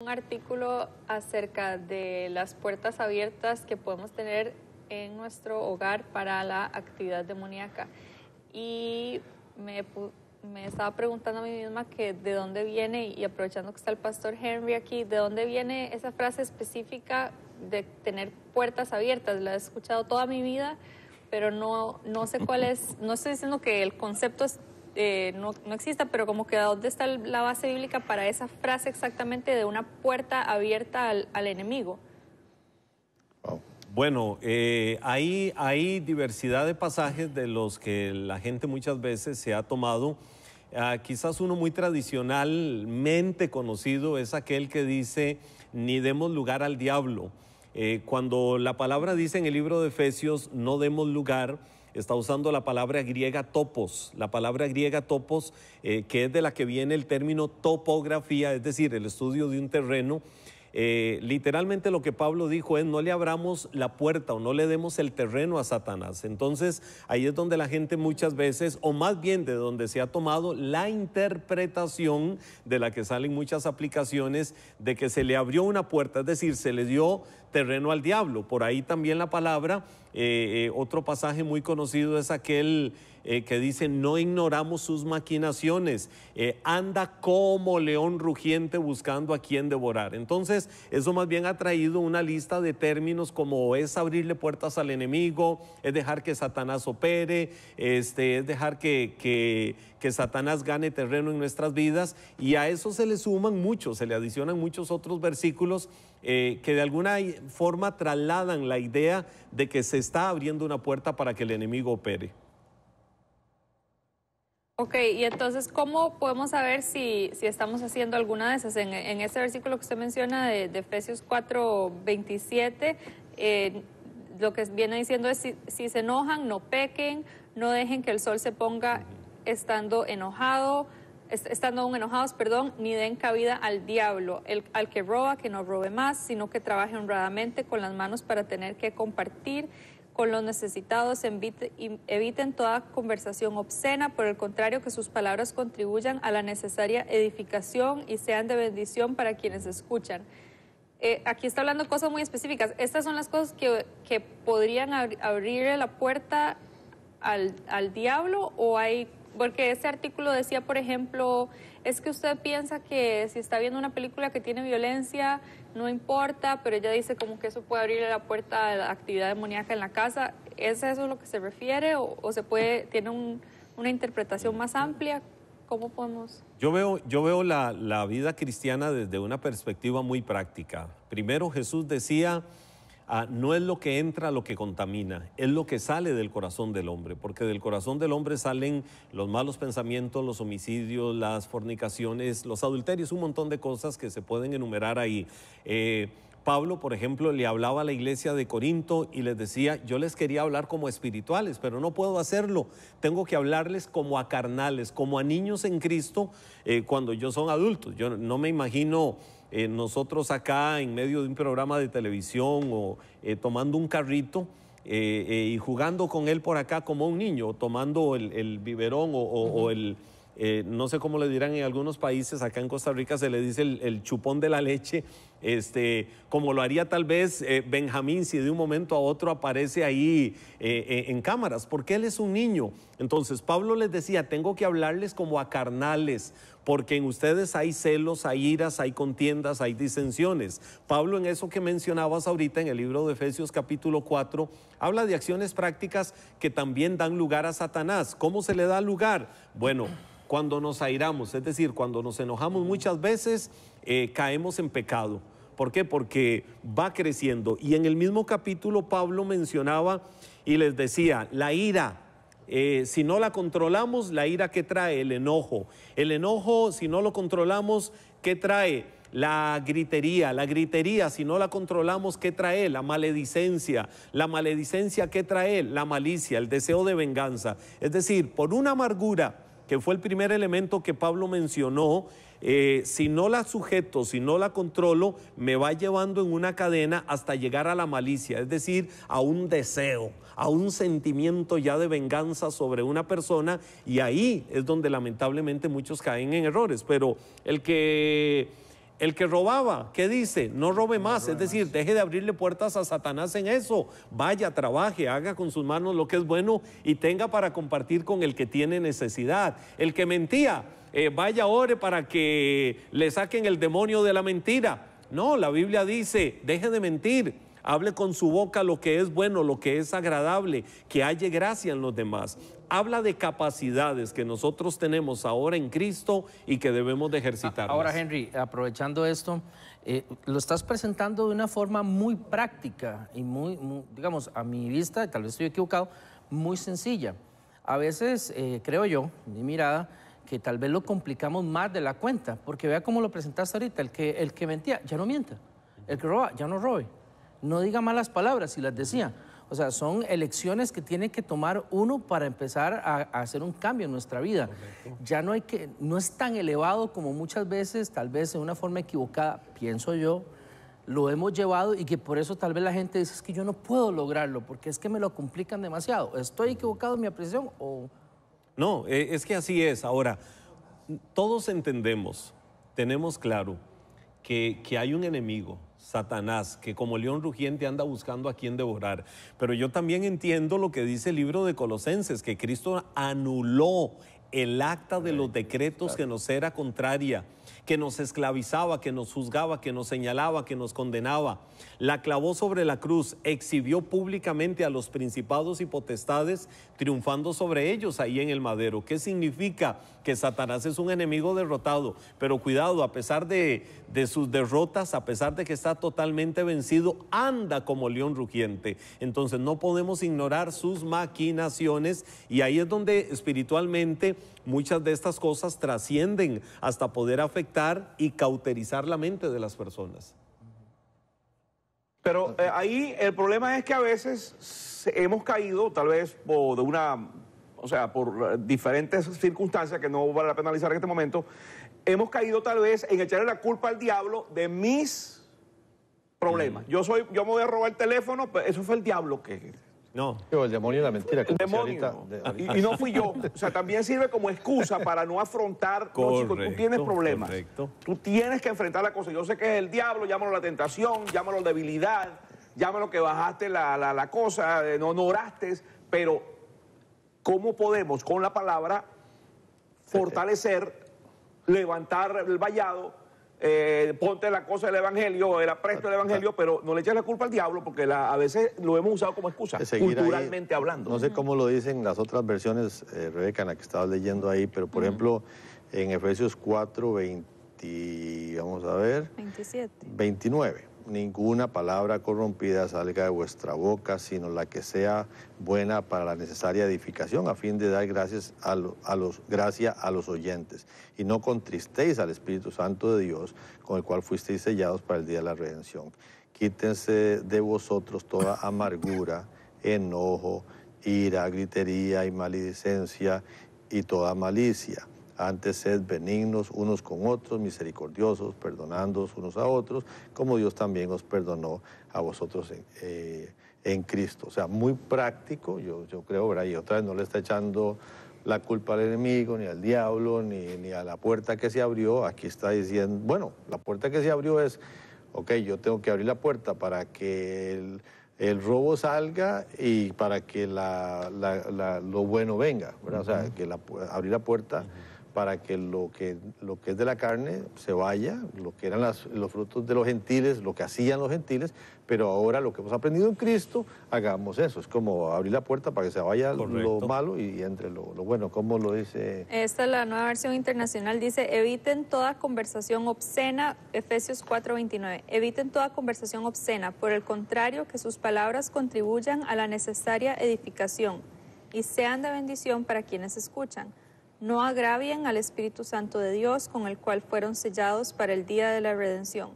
un artículo acerca de las puertas abiertas que podemos tener en nuestro hogar para la actividad demoníaca. Y me, estaba preguntando a mí misma que de dónde viene, y aprovechando que está el pastor Henry aquí, de dónde viene esa frase específica de tener puertas abiertas. La he escuchado toda mi vida, pero no, no sé cuál es, no estoy diciendo que el concepto es eh, no, no, exista, pero como que dónde está la base bíblica para esa frase exactamente de una puerta abierta al, enemigo. Bueno, eh, hay, diversidad de pasajes de los que la gente muchas veces se ha tomado. Ah, quizás uno muy tradicionalmente conocido es aquel que dice, ni demos lugar al diablo. Eh, cuando la palabra dice en el libro de Efesios, no demos lugar, está usando la palabra griega topos, la palabra griega topos, eh, que es de la que viene el término topografía, es decir, el estudio de un terreno eh, literalmente lo que Pablo dijo es no le abramos la puerta o no le demos el terreno a Satanás. Entonces ahí es donde la gente muchas veces, o más bien de donde se ha tomado la interpretación de la que salen muchas aplicaciones, de que se le abrió una puerta, es decir, se le dio terreno al diablo. Por ahí también la palabra, eh, eh, otro pasaje muy conocido es aquel... Eh, que dice, no ignoramos sus maquinaciones, eh, anda como león rugiente buscando a quien devorar. Entonces, eso más bien ha traído una lista de términos como es abrirle puertas al enemigo, es dejar que Satanás opere, este, es dejar que, que, Satanás gane terreno en nuestras vidas, y a eso se le suman muchos, se le adicionan muchos otros versículos eh, que de alguna forma trasladan la idea de que se está abriendo una puerta para que el enemigo opere. Ok, y entonces, ¿cómo podemos saber si, estamos haciendo alguna de esas? En, ese versículo que usted menciona de, Efesios 4, 27, eh, lo que viene diciendo es, si, se enojan, no pequen, no dejen que el sol se ponga estando enojado, estando enojados, perdón, ni den cabida al diablo, al que roba, que no robe más, sino que trabaje honradamente con las manos para tener que compartir con los necesitados, eviten toda conversación obscena, por el contrario, que sus palabras contribuyan a la necesaria edificación y sean de bendición para quienes escuchan. Eh, aquí está hablando cosas muy específicas. Estas son las cosas que, podrían abrir la puerta al, al diablo o hay, porque ese artículo decía, por ejemplo, es que usted piensa que si está viendo una película que tiene violencia, no importa, pero ella dice como que eso puede abrirle la puerta a la actividad demoníaca en la casa. ¿Es eso a lo que se refiere o, se puede, tiene una interpretación más amplia? ¿Cómo podemos...? Yo veo, yo veo la, la vida cristiana desde una perspectiva muy práctica. Primero Jesús decía Ah, no es lo que entra lo que contamina, es lo que sale del corazón del hombre, porque del corazón del hombre salen los malos pensamientos, los homicidios, las fornicaciones, los adulterios, un montón de cosas que se pueden enumerar ahí. Eh, Pablo, por ejemplo, le hablaba a la iglesia de Corinto y les decía, yo les quería hablar como espirituales, pero no puedo hacerlo. Tengo que hablarles como a carnales, como a niños en Cristo eh, cuando yo son adultos. Yo no me imagino eh, nosotros acá en medio de un programa de televisión o eh, tomando un carrito. y jugando con él por acá como un niño, o tomando el, biberón o el, eh, no sé cómo le dirán en algunos países, acá en Costa Rica se le dice el, chupón de la leche, este, como lo haría tal vez eh, Benjamín si de un momento a otro aparece ahí eh, en cámaras, porque él es un niño. Entonces Pablo les decía, tengo que hablarles como a carnales, porque en ustedes hay celos, hay iras, hay contiendas, hay disensiones. Pablo, en eso que mencionabas ahorita en el libro de Efesios capítulo 4, habla de acciones prácticas que también dan lugar a Satanás. ¿Cómo se le da lugar? Bueno, cuando nos airamos, es decir, cuando nos enojamos muchas veces, eh, caemos en pecado. ¿Por qué? Porque va creciendo. Y en el mismo capítulo Pablo mencionaba y les decía, la ira, eh, si no la controlamos, la ira que trae, el enojo. El enojo, si no lo controlamos, ¿qué trae? La gritería, la gritería, si no la controlamos, ¿qué trae? La maledicencia, la maledicencia, ¿qué trae? La malicia, el deseo de venganza. Es decir, por una amargura, que fue el primer elemento que Pablo mencionó, eh, si no la sujeto, si no la controlo, me va llevando en una cadena hasta llegar a la malicia, es decir, a un deseo, a un sentimiento ya de venganza sobre una persona y ahí es donde lamentablemente muchos caen en errores. Pero el que... El que robaba, ¿qué dice? No robe más, es decir, deje de abrirle puertas a Satanás en eso. Vaya, trabaje, haga con sus manos lo que es bueno y tenga para compartir con el que tiene necesidad. El que mentía, eh, vaya, ore para que le saquen el demonio de la mentira. No, la Biblia dice, deje de mentir Hable con su boca lo que es bueno, lo que es agradable, que haya gracia en los demás. Habla de capacidades que nosotros tenemos ahora en Cristo y que debemos de ejercitar. Ahora, Henry, aprovechando esto, eh, lo estás presentando de una forma muy práctica y muy, digamos, a mi vista, tal vez estoy equivocado, muy sencilla. A veces, eh, creo yo, mi mirada, que tal vez lo complicamos más de la cuenta, porque vea cómo lo presentaste ahorita, el que, el que mentía, ya no mienta, el que roba, ya no robe no diga malas palabras, si las decía. O sea, son elecciones que tiene que tomar uno para empezar a, hacer un cambio en nuestra vida. Ya no hay que, no es tan elevado como muchas veces, tal vez de una forma equivocada, pienso yo, lo hemos llevado y que por eso tal vez la gente dice es que yo no puedo lograrlo porque es que me lo complican demasiado. ¿Estoy equivocado en mi apreciación o...? No, e, es que así es. Ahora, todos entendemos, tenemos claro que hay un enemigo Satanás, que como león rugiente anda buscando a quien devorar. Pero yo también entiendo lo que dice el libro de Colosenses, que Cristo anuló el acta de los decretos que nos era contraria, que nos esclavizaba, que nos juzgaba, que nos señalaba, que nos condenaba. La clavó sobre la cruz, exhibió públicamente a los principados y potestades, triunfando sobre ellos ahí en el madero. ¿Qué significa? Que Satanás es un enemigo derrotado. Pero cuidado, a pesar de, sus derrotas, a pesar de que está totalmente vencido, anda como león rugiente. Entonces no podemos ignorar sus maquinaciones y ahí es donde espiritualmente muchas de estas cosas trascienden hasta poder afectar y cauterizar la mente de las personas. Pero eh, ahí el problema es que a veces hemos caído, tal vez por, de una, o sea, por eh, diferentes circunstancias que no vale la pena analizar en este momento, hemos caído tal vez en echarle la culpa al diablo de mis problemas. Mm. Yo soy, yo me voy a robar el teléfono, pero eso fue el diablo que no. el demonio la mentira. El demonio. Ah, y, no fui yo. O sea, también sirve como excusa para no afrontar. Correcto, tú tienes problemas. Correcto. Tú tienes que enfrentar la cosa. Yo sé que es el diablo, llámalo la tentación, llámalo debilidad, llámalo que bajaste la, cosa, eh, no, no pero ¿cómo podemos con la palabra fortalecer, eh. levantar el vallado? Eh, ponte la cosa del evangelio, el presto el evangelio, pero no le eches la culpa al diablo porque a veces lo hemos usado como excusa, culturalmente hablando. No sé cómo lo dicen las otras versiones, eh, Rebeca, en la que estabas leyendo ahí, pero por ejemplo, en Efesios 4, vamos a ver, 27. 29 ninguna palabra corrompida salga de vuestra boca, sino la que sea buena para la necesaria edificación, a fin de dar gracias a, los, gracia a los oyentes. Y no contristéis al Espíritu Santo de Dios, con el cual fuisteis sellados para el día de la redención. Quítense de vosotros toda amargura, enojo, ira, gritería y maledicencia y toda malicia antes sed benignos unos con otros, misericordiosos, perdonándoos unos a otros, como Dios también os perdonó a vosotros en, eh, Cristo. O sea, muy práctico, yo, creo, ¿verdad? Y otra vez no le está echando la culpa al enemigo, ni al diablo, ni, a la puerta que se abrió. Aquí está diciendo, bueno, la puerta que se abrió es, ok, yo tengo que abrir la puerta para que el robo salga y para que la, lo bueno venga, ¿verdad? O sea, que abrir la puerta para que lo, que lo que es de la carne se vaya, lo que eran los frutos de los gentiles, lo que hacían los gentiles, pero ahora lo que hemos aprendido en Cristo, hagamos eso. Es como abrir la puerta para que se vaya lo malo y entre lo, bueno. ¿Cómo lo dice? Esta es la nueva versión internacional. Dice, eviten toda conversación obscena, Efesios 4:29. Eviten toda conversación obscena. Por el contrario, que sus palabras contribuyan a la necesaria edificación y sean de bendición para quienes escuchan no agravien al Espíritu Santo de Dios con el cual fueron sellados para el día de la redención.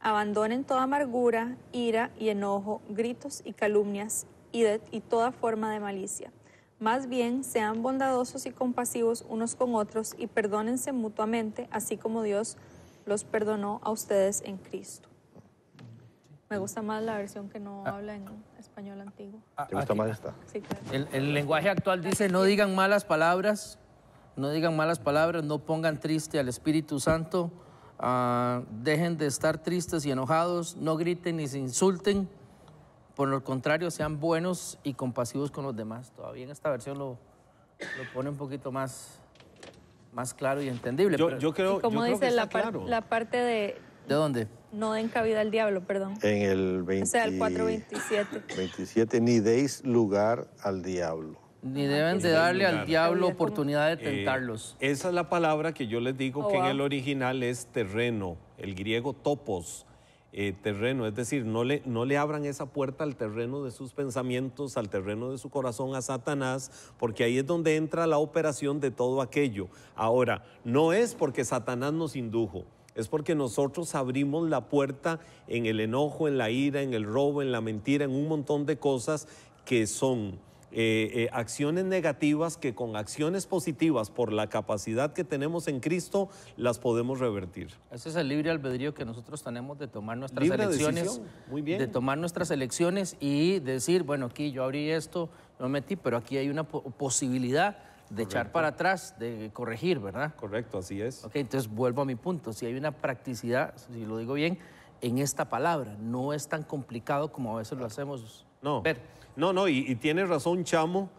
Abandonen toda amargura, ira y enojo, gritos y calumnias y, toda forma de malicia. Más bien, sean bondadosos y compasivos unos con otros y perdónense mutuamente, así como Dios los perdonó a ustedes en Cristo. Me gusta más la versión que no ah. habla en español antiguo. ¿Te gusta ah, más esta? el lenguaje actual dice, no digan malas palabras no digan malas palabras, no pongan triste al Espíritu Santo, ah, dejen de estar tristes y enojados, no griten ni se insulten, por lo contrario, sean buenos y compasivos con los demás. Todavía en esta versión lo, lo pone un poquito más, más claro y entendible. Yo, pero, yo creo, como dice que la, parte de... ¿De dónde? No den cabida al diablo, perdón. En el 20, O sea, el 427. 27, ni deis lugar al diablo. Ni deben de darle al diablo oportunidad de eh, tentarlos. esa es la palabra que yo les digo oh, que en el original es terreno, el griego topos, eh, terreno. Es decir, no le, no le abran esa puerta al terreno de sus pensamientos, al terreno de su corazón, a Satanás, porque ahí es donde entra la operación de todo aquello. Ahora, no es porque Satanás nos indujo. Es porque nosotros abrimos la puerta en el enojo, en la ira, en el robo, en la mentira, en un montón de cosas que son eh, eh, acciones negativas que con acciones positivas, por la capacidad que tenemos en Cristo, las podemos revertir. Ese es el libre albedrío que nosotros tenemos de tomar nuestras elecciones. De tomar nuestras elecciones y decir, bueno, aquí yo abrí esto, lo metí, pero aquí hay una posibilidad de echar para atrás, de corregir, ¿verdad? Correcto, así es. Ok, entonces vuelvo a mi punto. Si hay una practicidad, si lo digo bien, en esta palabra, no es tan complicado como a veces lo hacemos no. ver. No, no, y, y tienes razón, Chamo,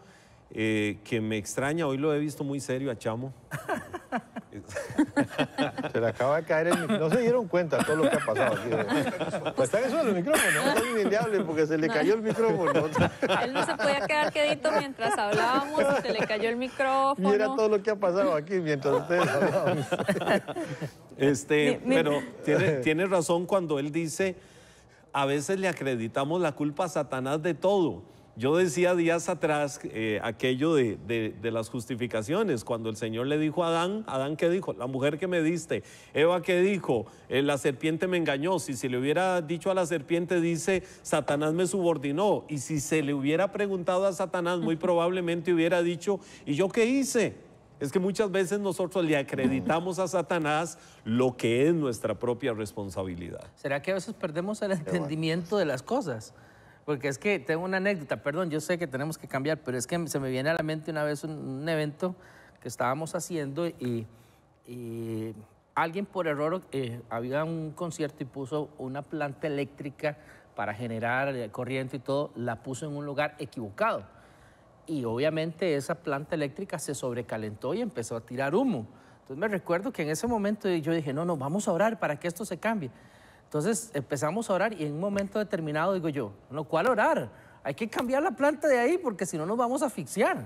eh, que me extraña, hoy lo he visto muy serio a Chamo. Se le acaba de caer el micrófono. No se dieron cuenta de todo lo que ha pasado aquí. Pues está en suelo el micrófono. No es inviable porque se le cayó el micrófono. Él no se podía quedar quedito mientras hablábamos. Se le cayó el micrófono. Mira todo lo que ha pasado aquí mientras ustedes hablaban. Este, pero tiene, tiene razón cuando él dice a veces le acreditamos la culpa a Satanás de todo. Yo decía días atrás eh, aquello de, las justificaciones, cuando el Señor le dijo a Adán, Adán qué dijo, la mujer que me diste, Eva qué dijo, eh, la serpiente me engañó, si se le hubiera dicho a la serpiente, dice, Satanás me subordinó, y si se le hubiera preguntado a Satanás, muy probablemente hubiera dicho, ¿y yo qué hice? Es que muchas veces nosotros le acreditamos a Satanás lo que es nuestra propia responsabilidad. ¿Será que a veces perdemos el entendimiento de las cosas? Porque es que tengo una anécdota, perdón, yo sé que tenemos que cambiar, pero es que se me viene a la mente una vez un, evento que estábamos haciendo y, alguien por error eh, había un concierto y puso una planta eléctrica para generar eh, corriente y todo, la puso en un lugar equivocado y obviamente esa planta eléctrica se sobrecalentó y empezó a tirar humo. Entonces me recuerdo que en ese momento yo dije, no, no, vamos a orar para que esto se cambie. Entonces empezamos a orar y en un momento determinado digo yo, no, ¿cuál orar? Hay que cambiar la planta de ahí porque si no nos vamos a asfixiar.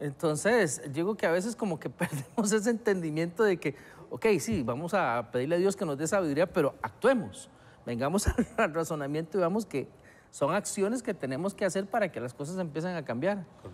Entonces, digo que a veces como que perdemos ese entendimiento de que, ok, sí, vamos a pedirle a Dios que nos dé sabiduría, pero actuemos. Vengamos al razonamiento y vamos que son acciones que tenemos que hacer para que las cosas empiecen a cambiar.